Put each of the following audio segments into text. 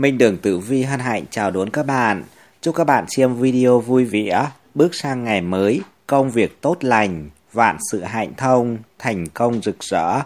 Minh Đường Tử Vi hân hạnh chào đón các bạn. Chúc các bạn xem video vui vẻ, bước sang ngày mới, công việc tốt lành, vạn sự hạnh thông, thành công rực rỡ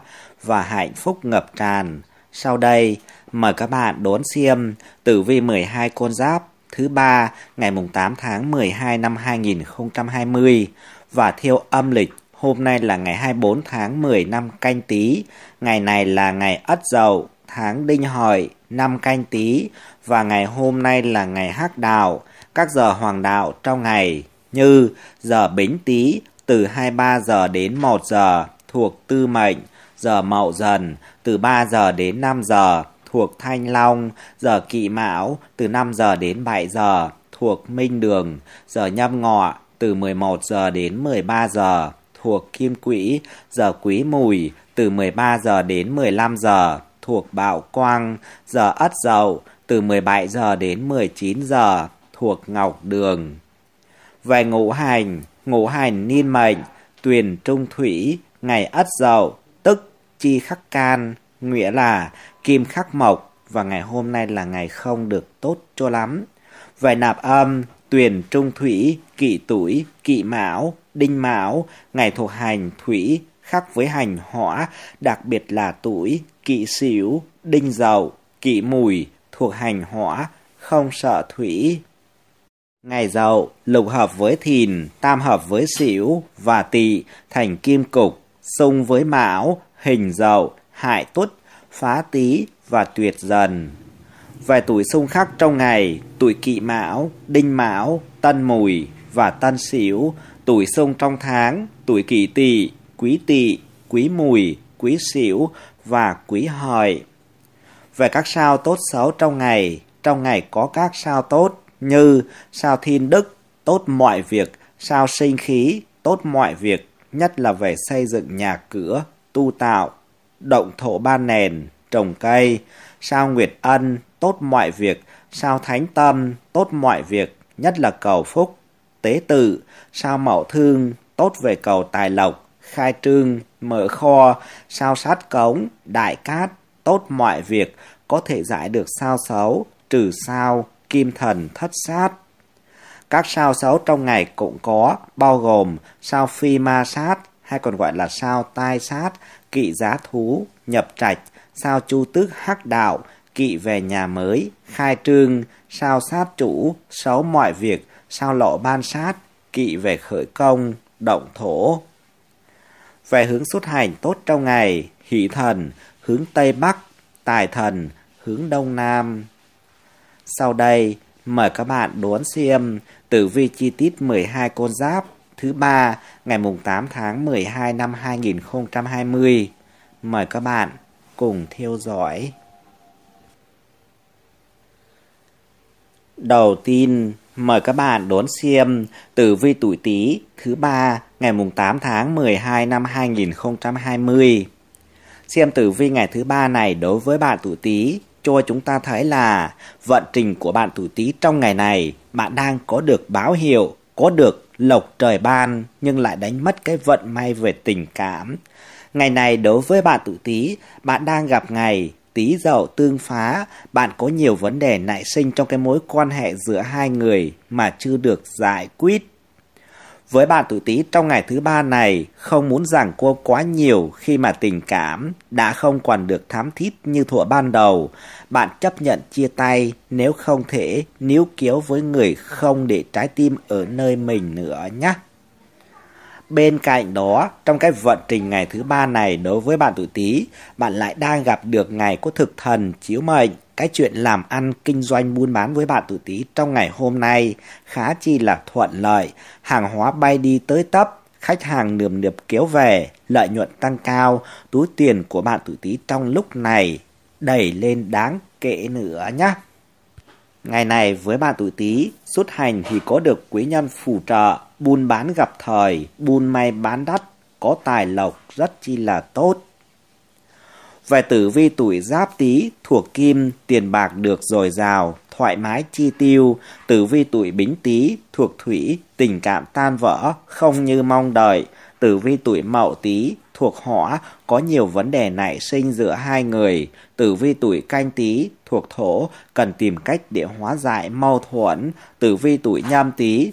và hạnh phúc ngập tràn. Sau đây, mời các bạn đón xem Tử Vi 12 con giáp thứ ba ngày mùng 8 tháng 12 năm 2020 và theo âm lịch hôm nay là ngày 24 tháng 10 năm canh Tý, ngày này là ngày Ất Dậu, tháng Đinh Hợi, năm canh tý và ngày hôm nay là ngày hắc đạo, các giờ hoàng đạo trong ngày như giờ bính tý từ 23 giờ đến 1 giờ thuộc tư mệnh, giờ mậu dần từ 3 giờ đến 5 giờ thuộc thanh long, giờ kỵ mão từ 5 giờ đến 7 giờ thuộc minh đường, giờ nhâm ngọ từ 11 giờ đến 13 giờ thuộc kim quỹ, giờ quý mùi từ 13 giờ đến 15 giờ thuộc Bảo Quang, giờ Ất Dậu từ 17 giờ đến 19 giờ thuộc Ngọc Đường. Về ngũ hành, ngũ hành niên mệnh, tuyền trung thủy, ngày Ất Dậu, tức chi khắc can, nghĩa là kim khắc mộc và ngày hôm nay là ngày không được tốt cho lắm. Về nạp âm, tuyền trung thủy, Kỵ tuổi, Kỵ mão, đinh mão, ngày thuộc hành thủy khác với hành hỏa, đặc biệt là tuổi, kỵ xỉu, đinh dậu, kỵ mùi thuộc hành hỏa, không sợ thủy. Ngày dậu lục hợp với thìn, tam hợp với xỉu và tỵ thành kim cục, xung với mão, hình dậu, hại tuất, phá tý và tuyệt dần. Về tuổi xung khắc trong ngày, tuổi kỵ mão, đinh mão, tân mùi và tân xỉu, tuổi xung trong tháng, tuổi kỷ tỵ, quý tỵ, quý mùi, quý sửu và quý hợi. Về các sao tốt xấu trong ngày, trong ngày có các sao tốt như sao thiên đức, tốt mọi việc, sao sinh khí, tốt mọi việc, nhất là về xây dựng nhà cửa, tu tạo, động thổ ban nền, trồng cây, sao nguyệt ân, tốt mọi việc, sao thánh tâm, tốt mọi việc, nhất là cầu phúc, tế tự, sao mậu thương, tốt về cầu tài lộc, khai trương, mở kho, sao sát cống, đại cát, tốt mọi việc, có thể giải được sao xấu, trừ sao, kim thần, thất sát. Các sao xấu trong ngày cũng có, bao gồm sao phi ma sát, hay còn gọi là sao tai sát, kỵ giá thú, nhập trạch, sao chu tước hắc đạo, kỵ về nhà mới, khai trương, sao sát chủ, xấu mọi việc, sao lộ ban sát, kỵ về khởi công, động thổ, về hướng xuất hành tốt trong ngày, hỷ thần, hướng Tây Bắc, tài thần, hướng Đông Nam. Sau đây, mời các bạn đoán xem tử vi chi tiết 12 con giáp thứ ba ngày mùng 8 tháng 12 năm 2020. Mời các bạn cùng theo dõi. Đầu tiên Mời các bạn đón xem tử vi tuổi Tý thứ ba ngày mùng 8 tháng 12 năm 2020. Xem tử vi ngày thứ ba này đối với bạn tuổi Tý cho chúng ta thấy là vận trình của bạn tuổi Tý trong ngày này bạn đang có được báo hiệu, có được lộc trời ban nhưng lại đánh mất cái vận may về tình cảm. Ngày này đối với bạn tuổi Tý, bạn đang gặp ngày tí dậu tương phá, bạn có nhiều vấn đề nảy sinh trong cái mối quan hệ giữa hai người mà chưa được giải quyết. Với bạn tuổi Tý trong ngày thứ ba này, không muốn rằng cô quá nhiều khi mà tình cảm đã không còn được thám thít như thuở ban đầu. Bạn chấp nhận chia tay nếu không thể níu kéo với người không để trái tim ở nơi mình nữa nhé. Bên cạnh đó, trong cái vận trình ngày thứ ba này đối với bạn tuổi Tý, bạn lại đang gặp được ngày có thực thần chiếu mệnh. Cái chuyện làm ăn, kinh doanh, buôn bán với bạn tuổi Tý trong ngày hôm nay khá chi là thuận lợi, hàng hóa bay đi tới tấp, khách hàng nườm nượp kéo về, lợi nhuận tăng cao, túi tiền của bạn tuổi Tý trong lúc này đẩy lên đáng kể nữa nhé. Ngày này với bạn tuổi Tý, xuất hành thì có được quý nhân phù trợ, buôn bán gặp thời, buôn may bán đắt, có tài lộc rất chi là tốt. Về tử vi tuổi giáp tý thuộc kim, tiền bạc được dồi dào, thoải mái chi tiêu. Tử vi tuổi bính tý thuộc thủy, tình cảm tan vỡ, không như mong đợi. Tử vi tuổi mậu tý thuộc hỏa, có nhiều vấn đề nảy sinh giữa hai người. Tử vi tuổi canh tý thuộc thổ, cần tìm cách để hóa giải mâu thuẫn. Tử vi tuổi nhâm tý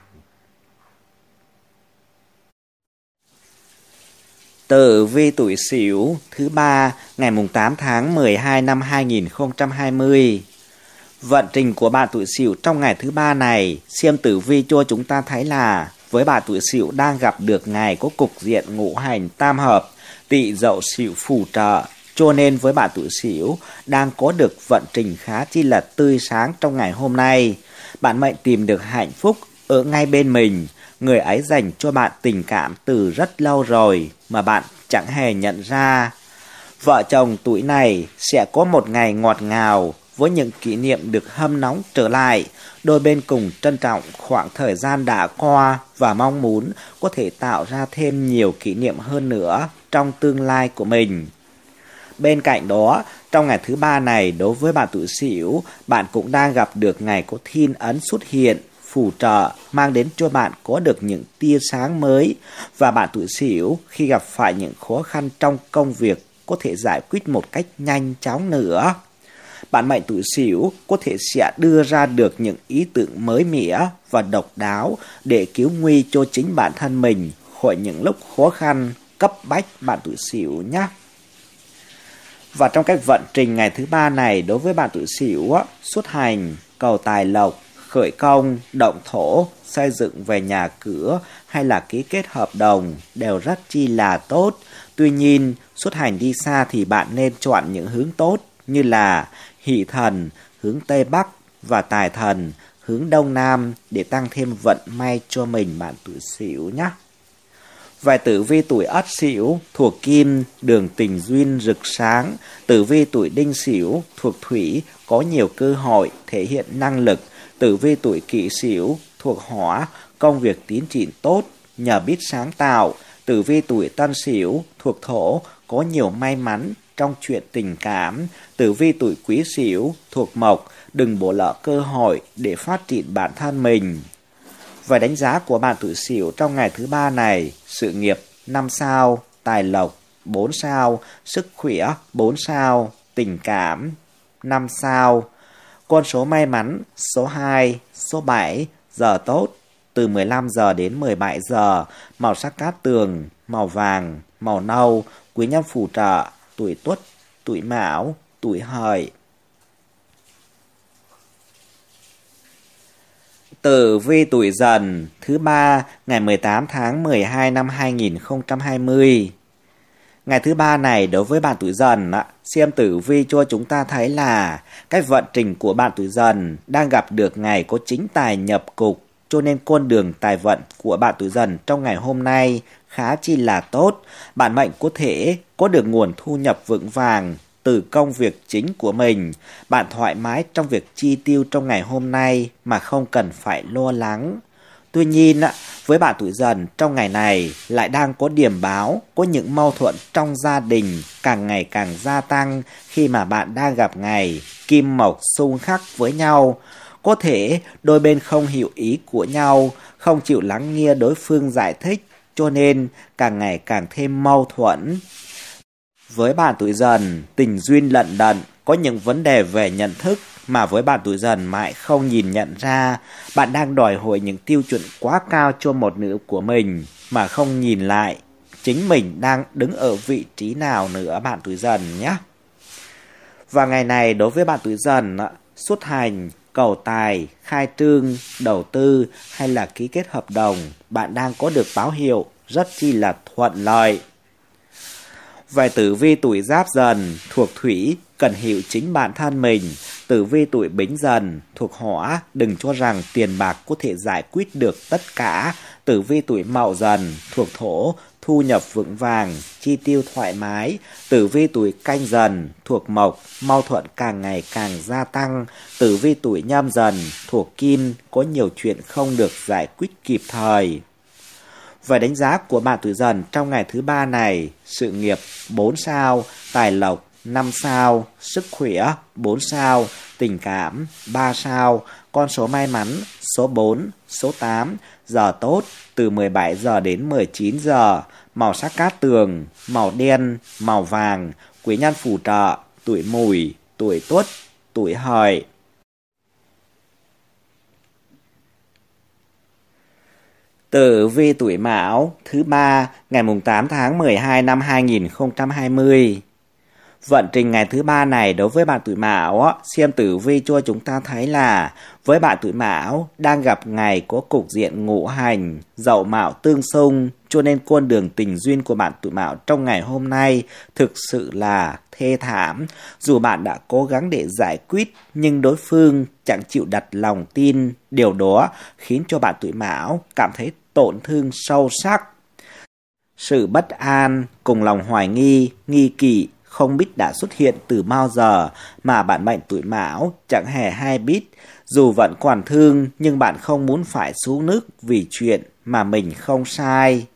Tử vi tuổi Sửu thứ ba ngày mùng 8 tháng 12 năm 2020. Vận trình của bạn tuổi Sửu trong ngày thứ ba này, xem tử vi cho chúng ta thấy là với bà tuổi Sửu đang gặp được ngày có cục diện ngũ hành tam hợp, tỵ dậu Sửu phù trợ, cho nên với bạn tuổi Sửu đang có được vận trình khá chi là tươi sáng trong ngày hôm nay. Bạn mệnh tìm được hạnh phúc ở ngay bên mình, người ấy dành cho bạn tình cảm từ rất lâu rồi mà bạn chẳng hề nhận ra. Vợ chồng tuổi này sẽ có một ngày ngọt ngào với những kỷ niệm được hâm nóng trở lại, đôi bên cùng trân trọng khoảng thời gian đã qua và mong muốn có thể tạo ra thêm nhiều kỷ niệm hơn nữa trong tương lai của mình. Bên cạnh đó, trong ngày thứ ba này đối với bạn tuổi Sửu, bạn cũng đang gặp được ngày có thiên ấn xuất hiện phù trợ mang đến cho bạn có được những tia sáng mới và bạn tuổi sửu khi gặp phải những khó khăn trong công việc có thể giải quyết một cách nhanh chóng nữa. Bạn mệnh tuổi sửu có thể sẽ đưa ra được những ý tưởng mới mẻ và độc đáo để cứu nguy cho chính bản thân mình khỏi những lúc khó khăn cấp bách bạn tuổi sửu nhé. Và trong cách vận trình ngày thứ ba này đối với bạn tuổi sửu xuất hành cầu tài lộc khởi công, động thổ, xây dựng về nhà cửa hay là ký kết hợp đồng đều rất chi là tốt. Tuy nhiên, xuất hành đi xa thì bạn nên chọn những hướng tốt như là hỷ thần, hướng Tây Bắc và tài thần, hướng Đông Nam để tăng thêm vận may cho mình bạn tuổi Sửu nhé. Vài tử vi tuổi Ất Sửu thuộc Kim, đường tình duyên rực sáng, tử vi tuổi Đinh Sửu thuộc Thủy có nhiều cơ hội thể hiện năng lực tử vi tuổi kỷ sửu thuộc hỏa, công việc tiến triển tốt, nhờ biết sáng tạo. Tử vi tuổi tân sửu thuộc thổ, có nhiều may mắn trong chuyện tình cảm. Tử vi tuổi quý sửu thuộc mộc, đừng bỏ lỡ cơ hội để phát triển bản thân mình. Và đánh giá của bạn tuổi sửu trong ngày thứ ba này, sự nghiệp 5 sao, tài lộc 4 sao, sức khỏe 4 sao, tình cảm 5 sao. Con số may mắn số 2, số 7, giờ tốt từ 15 giờ đến 17 giờ, màu sắc cát tường, màu vàng, màu nâu, quý nhân phù trợ, tuổi tuất, tuổi mão, tuổi hợi. Tử vi tuổi dần thứ ba ngày 18 tháng 12 năm 2020 Ngày thứ ba này đối với bạn tuổi dần, xem tử vi cho chúng ta thấy là cái vận trình của bạn tuổi dần đang gặp được ngày có chính tài nhập cục cho nên con đường tài vận của bạn tuổi dần trong ngày hôm nay khá chi là tốt. Bạn mệnh có thể có được nguồn thu nhập vững vàng từ công việc chính của mình. Bạn thoải mái trong việc chi tiêu trong ngày hôm nay mà không cần phải lo lắng. Tuy nhiên, với bạn tuổi dần trong ngày này lại đang có điểm báo có những mâu thuẫn trong gia đình càng ngày càng gia tăng khi mà bạn đang gặp ngày kim mộc xung khắc với nhau. Có thể đôi bên không hiểu ý của nhau, không chịu lắng nghe đối phương giải thích, cho nên càng ngày càng thêm mâu thuẫn. Với bạn tuổi dần, tình duyên lận đận có những vấn đề về nhận thức mà với bạn tuổi dần mãi không nhìn nhận ra bạn đang đòi hỏi những tiêu chuẩn quá cao cho một nữ của mình mà không nhìn lại chính mình đang đứng ở vị trí nào nữa bạn tuổi dần nhé. Và ngày này đối với bạn tuổi dần xuất hành, cầu tài, khai trương, đầu tư hay là ký kết hợp đồng bạn đang có được báo hiệu rất chi là thuận lợi. vài tử vi tuổi giáp dần thuộc thủy cần hiểu chính bản thân mình, tử vi tuổi bính dần, thuộc hỏa, đừng cho rằng tiền bạc có thể giải quyết được tất cả, tử vi tuổi mậu dần, thuộc thổ, thu nhập vững vàng, chi tiêu thoải mái, tử vi tuổi canh dần, thuộc mộc, mau thuận càng ngày càng gia tăng, tử vi tuổi nhâm dần, thuộc kim, có nhiều chuyện không được giải quyết kịp thời. Về đánh giá của bạn tuổi dần trong ngày thứ ba này, sự nghiệp 4 sao, tài lộc 5 sao, sức khỏe 4 sao, tình cảm 3 sao, con số may mắn số 4, số 8, giờ tốt từ 17 giờ đến 19 giờ, màu sắc cát tường, màu đen, màu vàng, quý nhân phù trợ, tuổi mùi, tuổi tuất, tuổi hợi. Tử vi tuổi Mão thứ ba ngày mùng 8 tháng 12 năm 2020. Vận trình ngày thứ ba này đối với bạn tuổi Mão, xem tử vi cho chúng ta thấy là với bạn tuổi Mão đang gặp ngày có cục diện ngũ hành, dậu mạo tương xung, cho nên con đường tình duyên của bạn tuổi Mão trong ngày hôm nay thực sự là thê thảm. Dù bạn đã cố gắng để giải quyết nhưng đối phương chẳng chịu đặt lòng tin, điều đó khiến cho bạn tuổi Mão cảm thấy tổn thương sâu sắc. Sự bất an cùng lòng hoài nghi, nghi kỵ không biết đã xuất hiện từ bao giờ mà bạn mệnh tuổi mão chẳng hề hay biết. Dù vẫn còn thương nhưng bạn không muốn phải xuống nước vì chuyện mà mình không sai.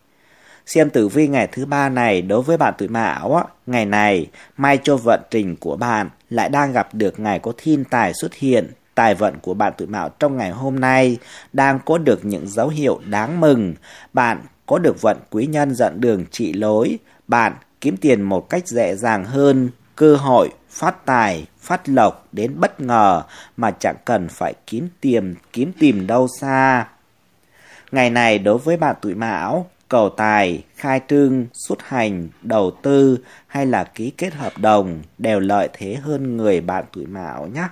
Xem tử vi ngày thứ ba này đối với bạn tuổi mão, ngày này may cho vận trình của bạn lại đang gặp được ngày có thiên tài xuất hiện. Tài vận của bạn tuổi mão trong ngày hôm nay đang có được những dấu hiệu đáng mừng. Bạn có được vận quý nhân dẫn đường trị lối, bạn kiếm tiền một cách dễ dàng hơn, cơ hội, phát tài, phát lộc đến bất ngờ mà chẳng cần phải kiếm tiền kiếm tìm đâu xa. Ngày này đối với bạn tuổi mão, cầu tài, khai trương, xuất hành, đầu tư hay là ký kết hợp đồng đều lợi thế hơn người bạn tuổi mão nhé.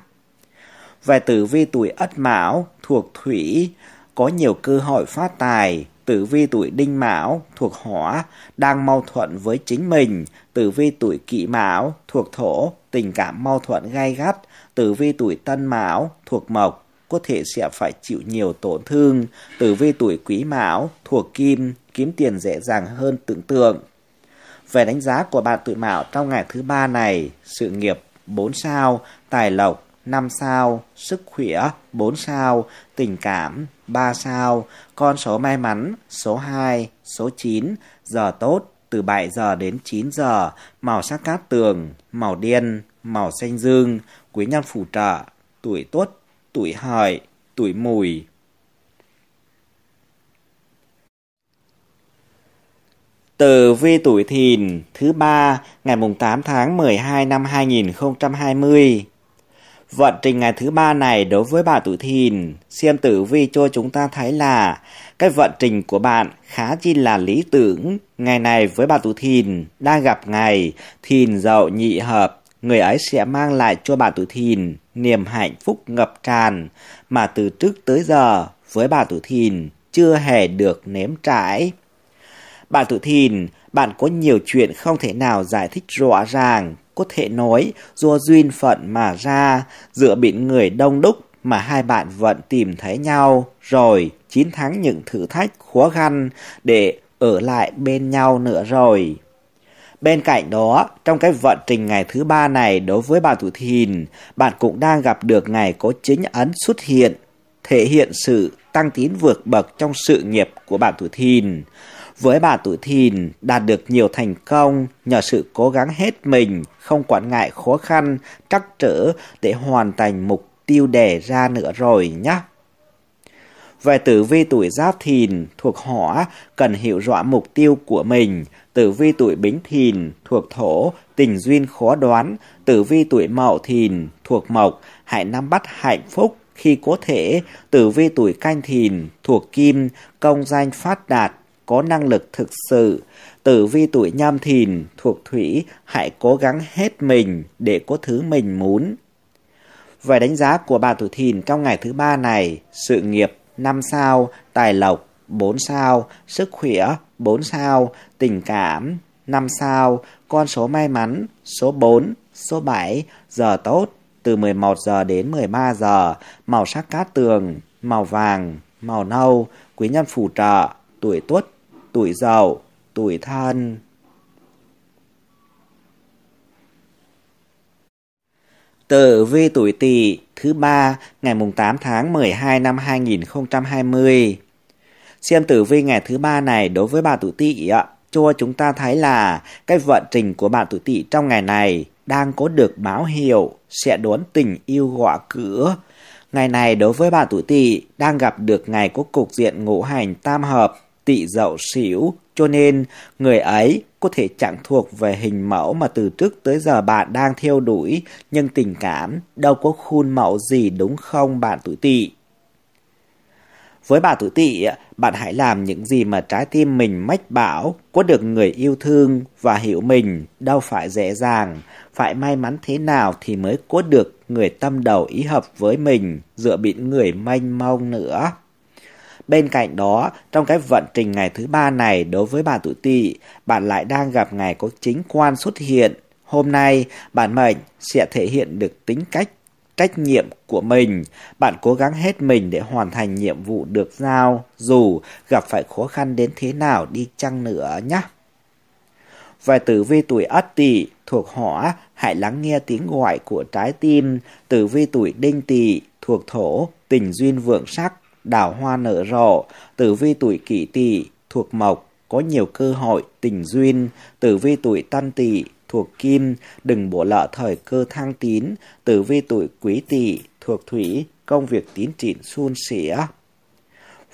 Về tử vi tuổi ất mão thuộc thủy, có nhiều cơ hội phát tài, tử vi tuổi đinh mão thuộc hỏa đang mâu thuẫn với chính mình, tử vi tuổi kỷ mão thuộc thổ tình cảm mâu thuẫn gay gắt, tử vi tuổi tân mão thuộc mộc có thể sẽ phải chịu nhiều tổn thương, tử vi tuổi quý mão thuộc kim kiếm tiền dễ dàng hơn tưởng tượng. Về đánh giá của bạn tuổi mão trong ngày thứ ba này, sự nghiệp 4 sao, tài lộc 5 sao, sức khỏe 4 sao, tình cảm 3 sao, con số may mắn số 2, số 9, giờ tốt từ 7 giờ đến 9 giờ, màu sắc cát tường, màu đen, màu xanh dương, quý nhân phù trợ, tuổi tốt, tuổi hợi, tuổi mùi. Tử vi tuổi thìn thứ ba ngày mùng 8 tháng 12 năm 2020 Vận trình ngày thứ ba này đối với bà tuổi thìn, xem tử vi cho chúng ta thấy là cái vận trình của bạn khá chi là lý tưởng. Ngày này với bà tuổi thìn đang gặp ngày thìn dậu nhị hợp, người ấy sẽ mang lại cho bà tuổi thìn niềm hạnh phúc ngập tràn mà từ trước tới giờ với bà tuổi thìn chưa hề được nếm trải. Bà tuổi thìn, bạn có nhiều chuyện không thể nào giải thích rõ ràng có thể nói do duyên phận mà ra, dựa biển người đông đúc mà hai bạn vẫn tìm thấy nhau rồi chiến thắng những thử thách khó khăn để ở lại bên nhau nữa rồi. Bên cạnh đó, trong cái vận trình ngày thứ ba này đối với bạn Thủ Thìn, bạn cũng đang gặp được ngày có chính ấn xuất hiện, thể hiện sự tăng tín vượt bậc trong sự nghiệp của bạn Thủ Thìn. Với bà tuổi thìn, đạt được nhiều thành công nhờ sự cố gắng hết mình, không quản ngại khó khăn, trắc trở để hoàn thành mục tiêu đề ra nữa rồi nhé. Về tử vi tuổi giáp thìn thuộc hỏa cần hiểu rõ mục tiêu của mình. Tử vi tuổi bính thìn thuộc thổ, tình duyên khó đoán. Tử vi tuổi mậu thìn thuộc mộc, hãy nắm bắt hạnh phúc khi có thể. Tử vi tuổi canh thìn thuộc kim, công danh phát đạt, có năng lực thực sự. Tử vi tuổi nhâm thìn thuộc thủy hãy cố gắng hết mình để có thứ mình muốn. Về đánh giá của bà tuổi thìn trong ngày thứ ba này, sự nghiệp 5 sao, tài lộc 4 sao, sức khỏe 4 sao, tình cảm 5 sao, con số may mắn số 4, số 7, giờ tốt từ 11 giờ đến 13 giờ, màu sắc cát tường, màu vàng, màu nâu, quý nhân phù trợ tuổi tuất, tuổi giàu, tuổi than. Tử vi tuổi Tỵ thứ ba ngày mùng 8 tháng 12 năm 2020. Xem tử vi ngày thứ ba này đối với bà tuổi Tỵ ạ, cho chúng ta thấy là cái vận trình của bạn tuổi Tỵ trong ngày này đang có được báo hiệu sẽ đón tình yêu gõ cửa. Ngày này đối với bạn tuổi Tỵ đang gặp được ngày có cục diện ngũ hành tam hợp tị dậu xỉu, cho nên người ấy có thể chẳng thuộc về hình mẫu mà từ trước tới giờ bạn đang theo đuổi, nhưng tình cảm đâu có khuôn mẫu gì đúng không bạn tuổi tỵ. Với bà tuổi tỵ, bạn hãy làm những gì mà trái tim mình mách bảo, có được người yêu thương và hiểu mình, đâu phải dễ dàng, phải may mắn thế nào thì mới có được người tâm đầu ý hợp với mình, dựa bị người manh mông nữa. Bên cạnh đó, trong cái vận trình ngày thứ ba này đối với bạn tuổi tỵ, bạn lại đang gặp ngày có chính quan xuất hiện. Hôm nay, bạn mệnh sẽ thể hiện được tính cách trách nhiệm của mình. Bạn cố gắng hết mình để hoàn thành nhiệm vụ được giao, dù gặp phải khó khăn đến thế nào đi chăng nữa nhé. Về tử vi tuổi Ất Tỵ thuộc Hỏa, hãy lắng nghe tiếng gọi của trái tim. Tử vi tuổi Đinh Tỵ thuộc Thổ, tình duyên vượng sắc đào hoa nở rộ, tử vi tuổi kỷ tỵ thuộc mộc, có nhiều cơ hội tình duyên, tử vi tuổi tân tỵ thuộc kim, đừng bỏ lỡ thời cơ thăng tín, tử vi tuổi quý tỵ thuộc thủy, công việc tiến triển suôn sẻ.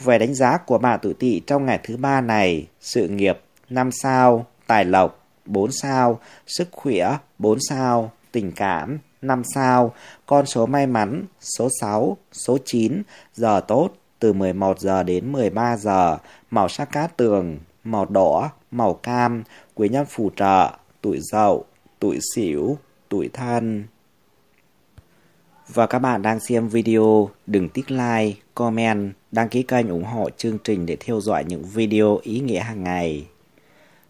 Về đánh giá của bà tuổi tỵ trong ngày thứ ba này, sự nghiệp 5 sao, tài lộc 4 sao, sức khỏe 4 sao, tình cảm 5 sao, con số may mắn số 6, số 9, giờ tốt từ 11 giờ đến 13 giờ, màu sắc cát tường, màu đỏ, màu cam, quý nhân phù trợ, tuổi dậu, tuổi sửu, tuổi thân. Và các bạn đang xem video, đừng tích like, comment, đăng ký kênh ủng hộ chương trình để theo dõi những video ý nghĩa hàng ngày.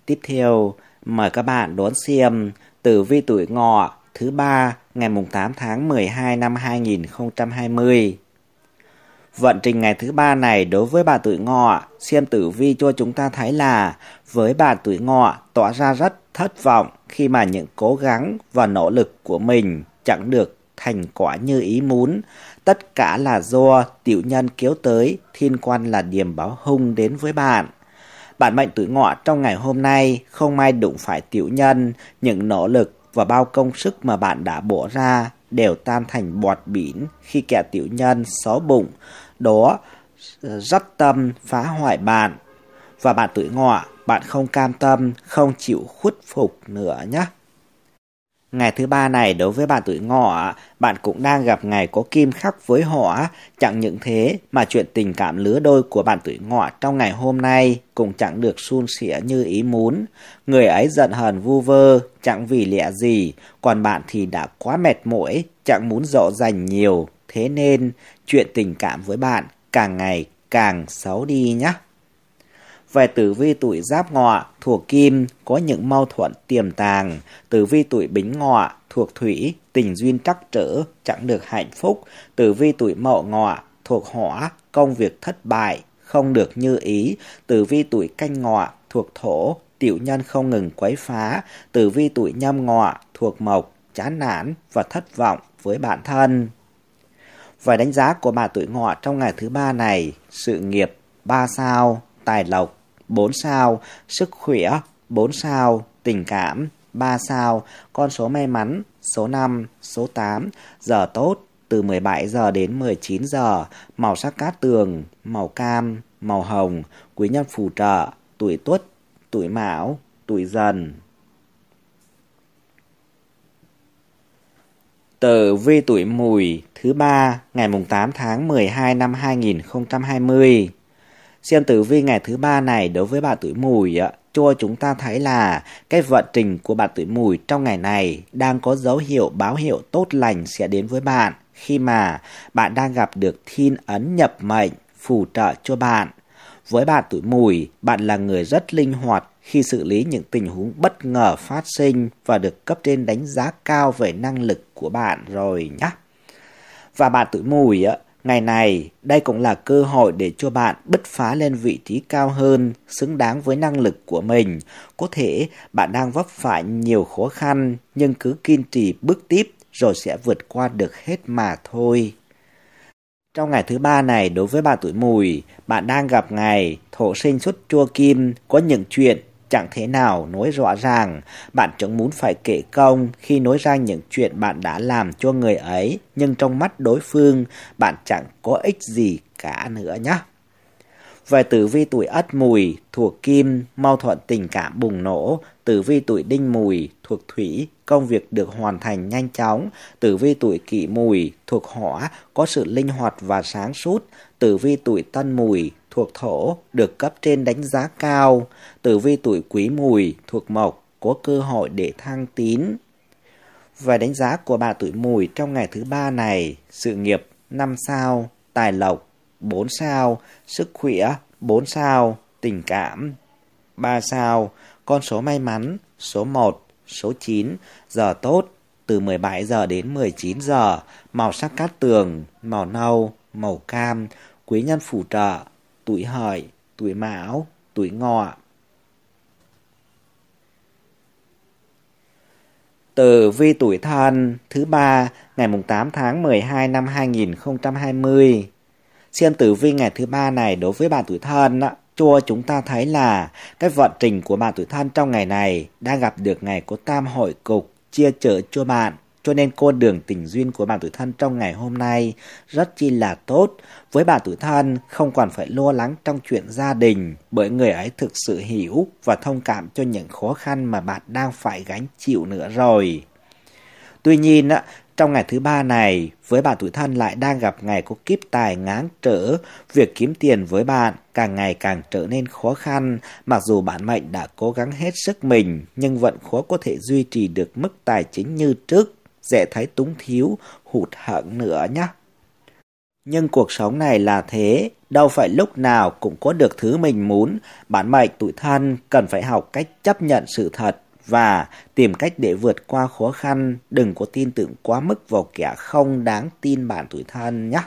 Tiếp theo, mời các bạn đón xem tử vi tuổi ngọ thứ ba ngày mùng 8 tháng 12 năm 2020. Vận trình ngày thứ ba này đối với bà tuổi ngọ, xem tử vi cho chúng ta thấy là với bà tuổi ngọ tỏ ra rất thất vọng khi mà những cố gắng và nỗ lực của mình chẳng được thành quả như ý muốn. Tất cả là do tiểu nhân kéo tới, thiên quan là điểm báo hung đến với bạn. Bạn mệnh tuổi ngọ trong ngày hôm nay không may đụng phải tiểu nhân, những nỗ lực và bao công sức mà bạn đã bỏ ra đều tan thành bọt biển khi kẻ tiểu nhân xó bụng, đó rất ờ, tâm phá hoại bạn. Và bạn tuổi ngọ, bạn không cam tâm, không chịu khuất phục nữa nhé. Ngày thứ ba này đối với bạn tuổi ngọ, bạn cũng đang gặp ngày có kim khắc với hỏa. Chẳng những thế mà chuyện tình cảm lứa đôi của bạn tuổi ngọ trong ngày hôm nay cũng chẳng được suôn sẻ như ý muốn. Người ấy giận hờn vu vơ, chẳng vì lẽ gì, còn bạn thì đã quá mệt mỏi, chẳng muốn dỗ dành nhiều. Thế nên chuyện tình cảm với bạn càng ngày càng xấu đi nhé. Về tử vi tuổi giáp ngọ thuộc kim có những mâu thuẫn tiềm tàng, tử vi tuổi bính ngọ thuộc thủy tình duyên trắc trở chẳng được hạnh phúc, tử vi tuổi mậu ngọ thuộc hỏa công việc thất bại không được như ý, tử vi tuổi canh ngọ thuộc thổ tiểu nhân không ngừng quấy phá, tử vi tuổi nhâm ngọ thuộc mộc chán nản và thất vọng với bản thân. Và đánh giá của bà tuổi ngọ trong ngày thứ ba này, sự nghiệp ba sao, tài lộc 4 sao, sức khỏe 4 sao, tình cảm 3 sao, con số may mắn số 5, số 8, giờ tốt từ 17 giờ đến 19 giờ, màu sắc cát tường, màu cam, màu hồng, quý nhân phù trợ, tuổi tuất, tuổi mão, tuổi dần. Tử vi tuổi mùi thứ ba ngày mùng 8 tháng 12 năm 2020 Xem tử vi ngày thứ ba này đối với bạn tuổi mùi cho chúng ta thấy là cái vận trình của bạn tuổi mùi trong ngày này đang có dấu hiệu báo hiệu tốt lành sẽ đến với bạn khi mà bạn đang gặp được thiên ấn nhập mệnh phù trợ cho bạn. Với bạn tuổi mùi, bạn là người rất linh hoạt khi xử lý những tình huống bất ngờ phát sinh và được cấp trên đánh giá cao về năng lực của bạn rồi nhé. Và bạn tuổi mùi ạ Ngày này, đây cũng là cơ hội để cho bạn bứt phá lên vị trí cao hơn, xứng đáng với năng lực của mình. Có thể bạn đang vấp phải nhiều khó khăn, nhưng cứ kiên trì bước tiếp rồi sẽ vượt qua được hết mà thôi. Trong ngày thứ ba này đối với bà tuổi mùi, bạn đang gặp ngày thổ sinh xuất chua kim, có những chuyện chẳng thế nào nói rõ ràng. Bạn chẳng muốn phải kể công khi nói ra những chuyện bạn đã làm cho người ấy, nhưng trong mắt đối phương, bạn chẳng có ích gì cả nữa nhé. Về tử vi tuổi ất mùi, thuộc kim, mau thuận tình cảm bùng nổ. Tử vi tuổi đinh mùi, thuộc thủy, công việc được hoàn thành nhanh chóng. Tử vi tuổi kỷ mùi, thuộc hỏa, có sự linh hoạt và sáng suốt. Tử vi tuổi tân mùi, thuộc thổ được cấp trên đánh giá cao, tử vi tuổi quý mùi thuộc mộc có cơ hội để thăng tín. Về đánh giá của bà tuổi mùi trong ngày thứ ba này, sự nghiệp 5 sao, tài lộc 4 sao, sức khỏe 4 sao, tình cảm 3 sao, con số may mắn số 1, số 9, giờ tốt từ 17 giờ đến 19 giờ, màu sắc cát tường, màu nâu, màu cam, quý nhân phù trợ, tuổi hợi, tuổi mão, tuổi ngọ. Tử vi tuổi thân thứ ba ngày mùng 8 tháng 12 năm 2020. Xem tử vi ngày thứ ba này đối với bạn tuổi thân cho chúng ta thấy là cái vận trình của bạn tuổi thân trong ngày này đang gặp được ngày có tam hội cục chia trợ cho bạn cho nên con đường tình duyên của bạn tuổi thân trong ngày hôm nay rất chi là tốt. Với bạn tuổi thân không còn phải lo lắng trong chuyện gia đình bởi người ấy thực sự hiểu và thông cảm cho những khó khăn mà bạn đang phải gánh chịu nữa rồi. Tuy nhiên, trong ngày thứ ba này, với bạn tuổi thân lại đang gặp ngày có kiếp tài ngáng trở, việc kiếm tiền với bạn càng ngày càng trở nên khó khăn, mặc dù bản mệnh đã cố gắng hết sức mình nhưng vẫn khó có thể duy trì được mức tài chính như trước dễ thấy túng thiếu, hụt hẫng nữa nhá. Nhưng cuộc sống này là thế, đâu phải lúc nào cũng có được thứ mình muốn. Bản mệnh tuổi thân cần phải học cách chấp nhận sự thật và tìm cách để vượt qua khó khăn, đừng có tin tưởng quá mức vào kẻ không đáng tin bản tuổi thân nhé.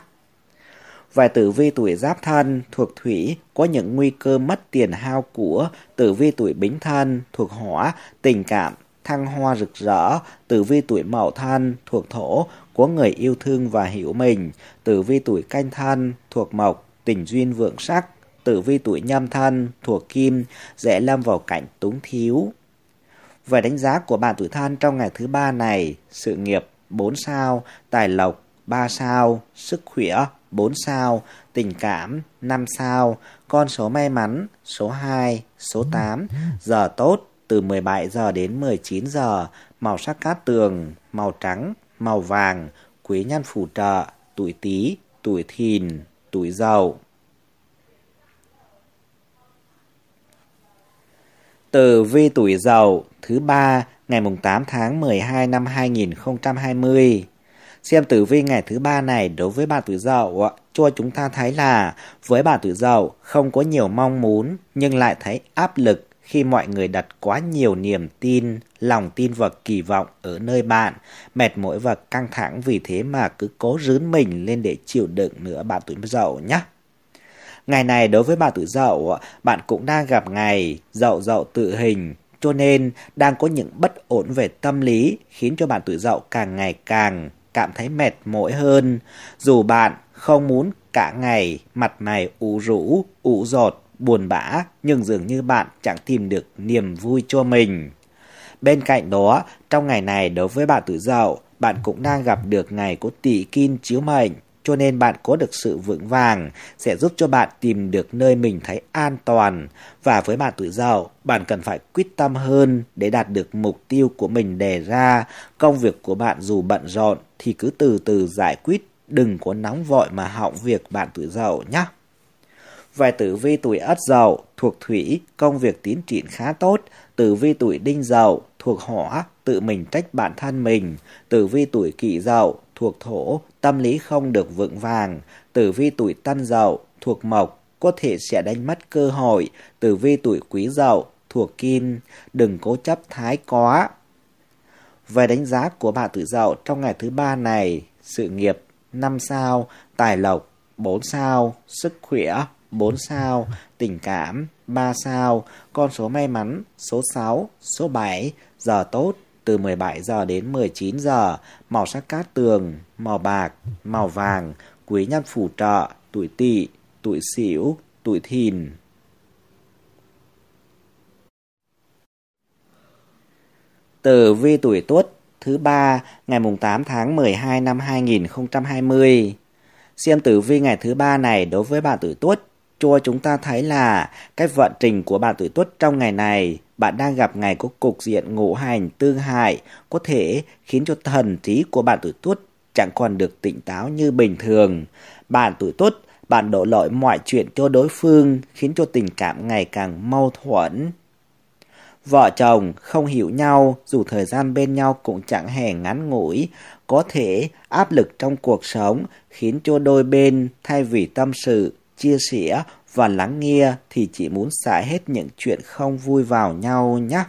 vài tử vi tuổi giáp thân thuộc thủy có những nguy cơ mất tiền hao của, tử vi tuổi bính thân thuộc hỏa tình cảm thăng hoa rực rỡ, tử vi tuổi mậu thân thuộc thổ của người yêu thương và hiểu mình, tử vi tuổi canh thân thuộc mộc, tình duyên vượng sắc, tử vi tuổi nhâm thân thuộc kim, dễ lâm vào cảnh túng thiếu. Về đánh giá của bạn tuổi thân trong ngày thứ ba này, sự nghiệp 4 sao, tài lộc 3 sao, sức khỏe 4 sao, tình cảm 5 sao, con số may mắn số 2, số 8, giờ tốt từ 17 giờ đến 19 giờ, màu sắc cát tường, màu trắng, màu vàng, quý nhân phù trợ, tuổi tí, tuổi thìn, tuổi dậu. Từ vi tuổi dậu thứ ba ngày mùng 8 tháng 12 năm 2020. Xem tử vi ngày thứ ba này đối với bạn tuổi dậu cho chúng ta thấy là với bạn tuổi dậu không có nhiều mong muốn nhưng lại thấy áp lực khi mọi người đặt quá nhiều niềm tin, lòng tin và kỳ vọng ở nơi bạn, mệt mỏi và căng thẳng vì thế mà cứ cố rướn mình lên để chịu đựng nữa bạn tuổi dậu nhé. Ngày này đối với bạn tuổi dậu, bạn cũng đang gặp ngày dậu dậu tự hình, cho nên đang có những bất ổn về tâm lý khiến cho bạn tuổi dậu càng ngày càng cảm thấy mệt mỏi hơn, dù bạn không muốn cả ngày mặt mày ủ rũ, ủ rột buồn bã nhưng dường như bạn chẳng tìm được niềm vui cho mình. Bên cạnh đó, trong ngày này đối với bạn tuổi dậu, bạn cũng đang gặp được ngày của tỷ kim chiếu mệnh, cho nên bạn có được sự vững vàng sẽ giúp cho bạn tìm được nơi mình thấy an toàn và với bạn tuổi Dậu, bạn cần phải quyết tâm hơn để đạt được mục tiêu của mình đề ra công việc của bạn dù bận rộn thì cứ từ từ giải quyết đừng có nóng vội mà hỏng việc bạn tuổi Dậu nhé về tử vi tuổi ất dậu thuộc thủy công việc tiến triển khá tốt tử vi tuổi đinh dậu thuộc hỏa tự mình trách bản thân mình tử vi tuổi kỷ dậu thuộc thổ tâm lý không được vững vàng tử vi tuổi tân dậu thuộc mộc có thể sẽ đánh mất cơ hội tử vi tuổi quý dậu thuộc kim đừng cố chấp thái quá về đánh giá của bạn tử dậu trong ngày thứ ba này sự nghiệp 5 sao tài lộc 4 sao sức khỏe 4 sao, tình cảm 3 sao, con số may mắn số 6, số 7, giờ tốt từ 17 giờ đến 19 giờ, màu sắc cát tường, màu bạc, màu vàng, quý nhân phù trợ, tuổi tỵ, tuổi sửu, tuổi thìn. Tử vi tuổi Tuất thứ ba ngày mùng 8 tháng 12 năm 2020. Xem tử vi ngày thứ ba này đối với bạn tuổi Tuất cho chúng ta thấy là cái vận trình của bạn tuổi tuất trong ngày này bạn đang gặp ngày có cục diện ngũ hành tương hại có thể khiến cho thần trí của bạn tuổi tuất chẳng còn được tỉnh táo như bình thường bạn tuổi tuất bạn đổ lỗi mọi chuyện cho đối phương khiến cho tình cảm ngày càng mâu thuẫn vợ chồng không hiểu nhau dù thời gian bên nhau cũng chẳng hề ngắn ngủi có thể áp lực trong cuộc sống khiến cho đôi bên thay vì tâm sự chia sẻ và lắng nghe thì chỉ muốn xả hết những chuyện không vui vào nhau nhé.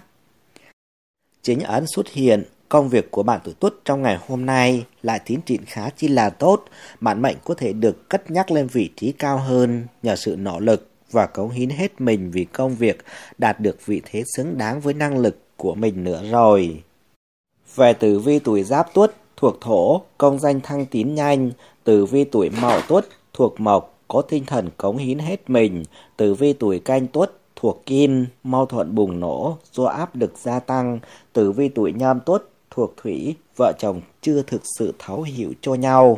Chính ấn xuất hiện, công việc của bạn tuổi tuất trong ngày hôm nay lại tiến triển khá chi là tốt, bạn mệnh có thể được cất nhắc lên vị trí cao hơn nhờ sự nỗ lực và cống hiến hết mình vì công việc đạt được vị thế xứng đáng với năng lực của mình nữa rồi. Về tử vi tuổi giáp tuất thuộc thổ, công danh thăng tín nhanh, tử vi tuổi mậu tuất thuộc mộc, có tinh thần cống hiến hết mình, tử vi tuổi canh tuất thuộc kim, mau thuận bùng nổ do áp lực gia tăng, tử vi tuổi nhâm tuất thuộc thủy, vợ chồng chưa thực sự thấu hiểu cho nhau.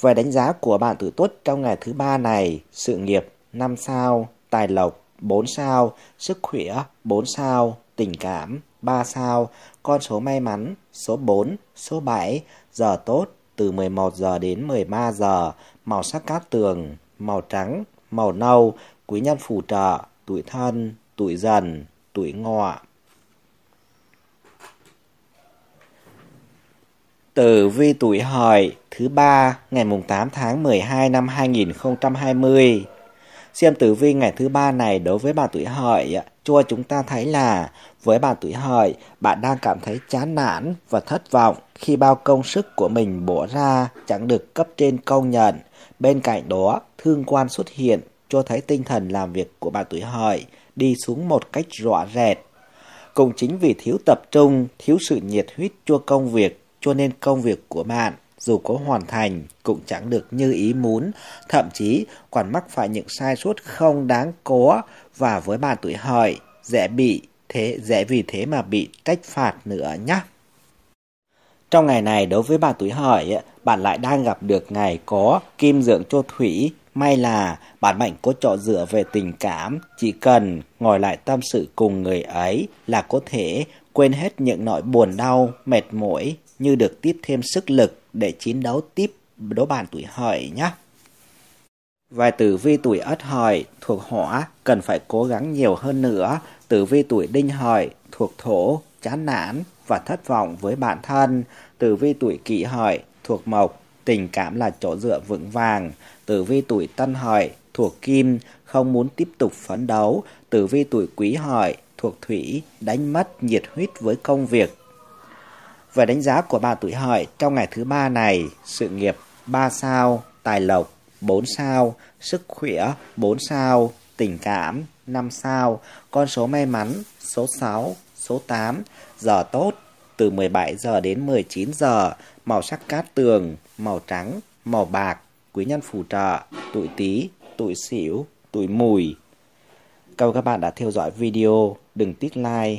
Về đánh giá của bạn tử tuất trong ngày thứ ba này, sự nghiệp 5 sao, tài lộc 4 sao, sức khỏe 4 sao, tình cảm 3 sao, con số may mắn số 4, số 7, giờ tốt từ 11 giờ đến 13 giờ, màu sắc cát tường, màu trắng, màu nâu, quý nhân phù trợ, tuổi thân, tuổi dần, tuổi ngọ. Tử vi tuổi hợi thứ ba ngày mùng 8 tháng 12 năm 2020. Xem tử vi ngày thứ ba này đối với bà tuổi hợi ạ cho chúng ta thấy là với bạn tuổi hợi, bạn đang cảm thấy chán nản và thất vọng khi bao công sức của mình bỏ ra chẳng được cấp trên công nhận. Bên cạnh đó, thương quan xuất hiện cho thấy tinh thần làm việc của bạn tuổi hợi đi xuống một cách rõ rệt. Cũng chính vì thiếu tập trung, thiếu sự nhiệt huyết cho công việc cho nên công việc của bạn dù có hoàn thành cũng chẳng được như ý muốn, thậm chí còn mắc phải những sai sót không đáng có và với bà tuổi hợi dễ bị thế dễ vì thế mà bị trách phạt nữa nhé. Trong ngày này đối với bà tuổi hợi, bạn lại đang gặp được ngày có kim dưỡng cho thủy May là bạn mệnh có chỗ dựa về tình cảm, chỉ cần ngồi lại tâm sự cùng người ấy là có thể quên hết những nỗi buồn đau, mệt mỏi như được tiếp thêm sức lực để chiến đấu tiếp đố bàn tuổi hợi nhé. Về tử vi tuổi ất hợi thuộc hỏa cần phải cố gắng nhiều hơn nữa. Tử vi tuổi đinh hợi thuộc thổ chán nản và thất vọng với bản thân. Tử vi tuổi kỷ hợi thuộc mộc tình cảm là chỗ dựa vững vàng. Tử vi tuổi tân hợi thuộc kim không muốn tiếp tục phấn đấu. Tử vi tuổi quý hợi thuộc thủy đánh mất nhiệt huyết với công việc về đánh giá của bà tuổi hợi trong ngày thứ ba này, sự nghiệp 3 sao, tài lộc 4 sao, sức khỏe 4 sao, tình cảm 5 sao, con số may mắn số 6, số 8, giờ tốt từ 17 giờ đến 19 giờ, màu sắc cát tường, màu trắng, màu bạc, quý nhân phù trợ, tuổi tí, tuổi xỉu, tuổi mùi. Cảm ơn các bạn đã theo dõi video, đừng tiếc like